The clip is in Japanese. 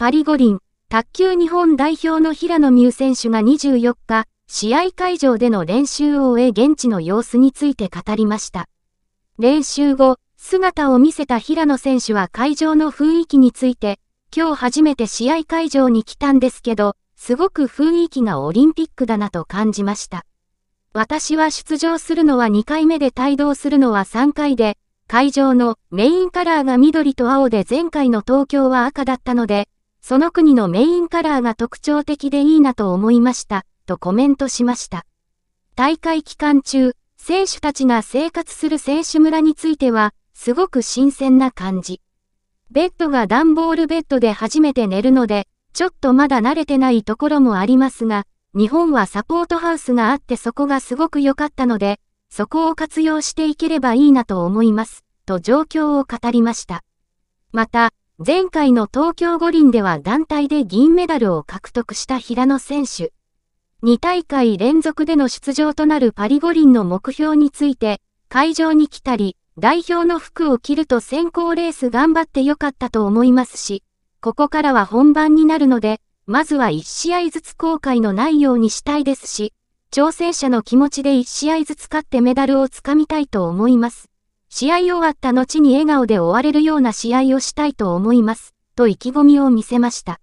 パリ五輪、卓球日本代表の平野美宇選手が24日、試合会場での練習を終え現地の様子について語りました。練習後、姿を見せた平野選手は会場の雰囲気について、今日初めて試合会場に来たんですけど、すごく雰囲気がオリンピックだなと感じました。私は出場するのは2回目で帯同するのは3回で、会場のメインカラーが緑と青で前回の東京は赤だったので、その国のメインカラーが特徴的でいいなと思いました、とコメントしました。大会期間中、選手たちが生活する選手村については、すごく新鮮な感じ。ベッドが段ボールベッドで初めて寝るので、ちょっとまだ慣れてないところもありますが、日本はサポートハウスがあってそこがすごく良かったので、そこを活用していければいいなと思います、と状況を語りました。また、前回の東京五輪では団体で銀メダルを獲得した平野選手。2大会連続での出場となるパリ五輪の目標について、会場に来たり、代表の服を着ると先行レース頑張ってよかったと思いますし、ここからは本番になるので、まずは1試合ずつ後悔のないようにしたいですし、挑戦者の気持ちで1試合ずつ勝ってメダルをつかみたいと思います。試合終わった後に笑顔で終われるような試合をしたいと思います、と意気込みを見せました。